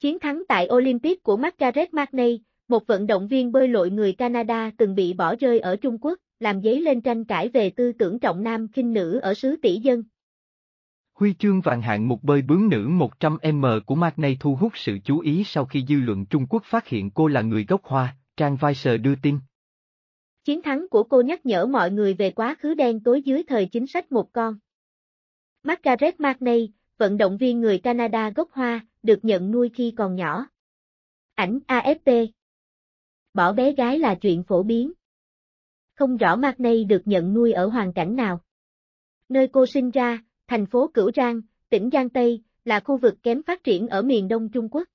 Chiến thắng tại Olympic của Margaret Magnay, một vận động viên bơi lội người Canada từng bị bỏ rơi ở Trung Quốc, làm dấy lên tranh cãi về tư tưởng trọng nam khinh nữ ở xứ tỷ dân. Huy chương vàng hạng mục bơi bướm nữ 100m của Magnay thu hút sự chú ý sau khi dư luận Trung Quốc phát hiện cô là người gốc Hoa, trang Vice đưa tin. Chiến thắng của cô nhắc nhở mọi người về quá khứ đen tối dưới thời chính sách một con. Margaret Magnay, vận động viên người Canada gốc Hoa, được nhận nuôi khi còn nhỏ. Ảnh AFP Bỏ bé gái là chuyện phổ biến. Không rõ Magnay được nhận nuôi ở hoàn cảnh nào. Nơi cô sinh ra, thành phố Cửu Rang, tỉnh Giang Tây, là khu vực kém phát triển ở miền đông Trung Quốc.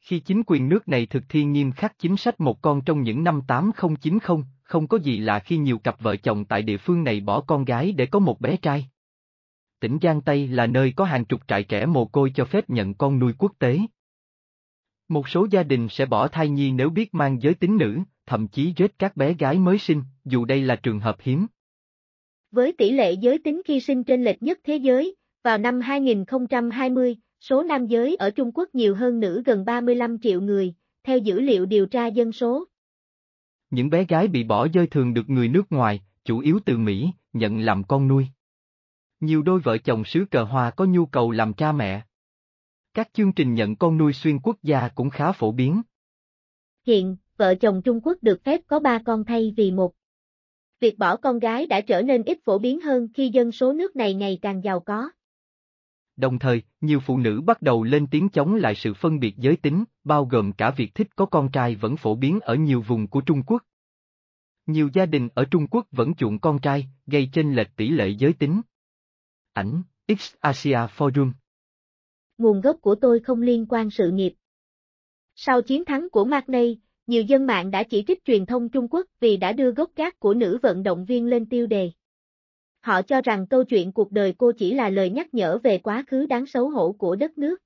Khi chính quyền nước này thực thi nghiêm khắc chính sách một con trong những năm 8090, không có gì lạ khi nhiều cặp vợ chồng tại địa phương này bỏ con gái để có một bé trai tỉnh Giang Tây là nơi có hàng chục trại trẻ mồ côi cho phép nhận con nuôi quốc tế. Một số gia đình sẽ bỏ thai nhi nếu biết mang giới tính nữ, thậm chí rết các bé gái mới sinh, dù đây là trường hợp hiếm. Với tỷ lệ giới tính khi sinh trên lệch nhất thế giới, vào năm 2020, số nam giới ở Trung Quốc nhiều hơn nữ gần 35 triệu người, theo dữ liệu điều tra dân số. Những bé gái bị bỏ rơi thường được người nước ngoài, chủ yếu từ Mỹ, nhận làm con nuôi. Nhiều đôi vợ chồng xứ cờ Hoa có nhu cầu làm cha mẹ. Các chương trình nhận con nuôi xuyên quốc gia cũng khá phổ biến. Hiện, vợ chồng Trung Quốc được phép có ba con thay vì một. Việc bỏ con gái đã trở nên ít phổ biến hơn khi dân số nước này ngày càng giàu có. Đồng thời, nhiều phụ nữ bắt đầu lên tiếng chống lại sự phân biệt giới tính, bao gồm cả việc thích có con trai vẫn phổ biến ở nhiều vùng của Trung Quốc. Nhiều gia đình ở Trung Quốc vẫn chuộng con trai, gây chênh lệch tỷ lệ giới tính. Ảnh, X Asia Forum. Nguồn gốc của tôi không liên quan sự nghiệp. Sau chiến thắng của Magnay, nhiều dân mạng đã chỉ trích truyền thông Trung Quốc vì đã đưa gốc gác của nữ vận động viên lên tiêu đề. Họ cho rằng câu chuyện cuộc đời cô chỉ là lời nhắc nhở về quá khứ đáng xấu hổ của đất nước.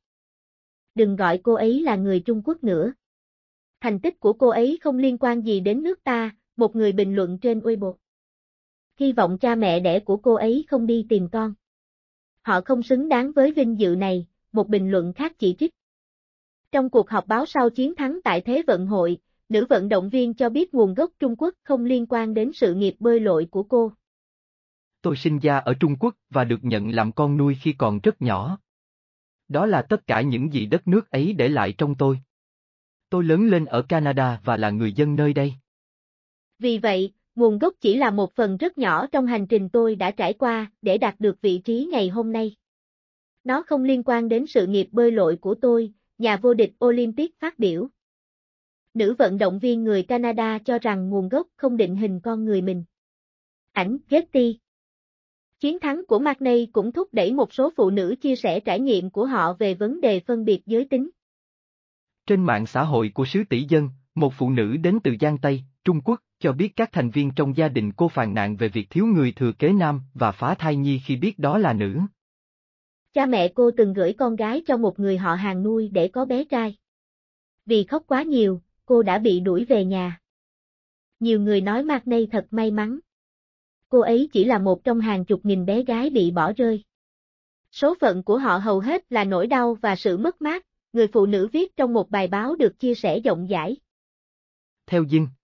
Đừng gọi cô ấy là người Trung Quốc nữa. Thành tích của cô ấy không liên quan gì đến nước ta, một người bình luận trên Weibo. Hy vọng cha mẹ đẻ của cô ấy không đi tìm con họ không xứng đáng với vinh dự này, một bình luận khác chỉ trích. Trong cuộc họp báo sau chiến thắng tại Thế vận hội, nữ vận động viên cho biết nguồn gốc Trung Quốc không liên quan đến sự nghiệp bơi lội của cô. Tôi sinh ra ở Trung Quốc và được nhận làm con nuôi khi còn rất nhỏ. Đó là tất cả những gì đất nước ấy để lại trong tôi. Tôi lớn lên ở Canada và là người dân nơi đây. Vì vậy, nguồn gốc chỉ là một phần rất nhỏ trong hành trình tôi đã trải qua để đạt được vị trí ngày hôm nay. Nó không liên quan đến sự nghiệp bơi lội của tôi, nhà vô địch Olympic phát biểu. Nữ vận động viên người Canada cho rằng nguồn gốc không định hình con người mình. Ảnh Getty Chiến thắng của Magnay cũng thúc đẩy một số phụ nữ chia sẻ trải nghiệm của họ về vấn đề phân biệt giới tính. Trên mạng xã hội của sứ tỷ dân, một phụ nữ đến từ Giang Tây, Trung Quốc, cho biết các thành viên trong gia đình cô phàn nạn về việc thiếu người thừa kế nam và phá thai nhi khi biết đó là nữ. Cha mẹ cô từng gửi con gái cho một người họ hàng nuôi để có bé trai. Vì khóc quá nhiều, cô đã bị đuổi về nhà. Nhiều người nói Mạc Nây thật may mắn. Cô ấy chỉ là một trong hàng chục nghìn bé gái bị bỏ rơi. Số phận của họ hầu hết là nỗi đau và sự mất mát, người phụ nữ viết trong một bài báo được chia sẻ rộng rãi. Theo Dinh,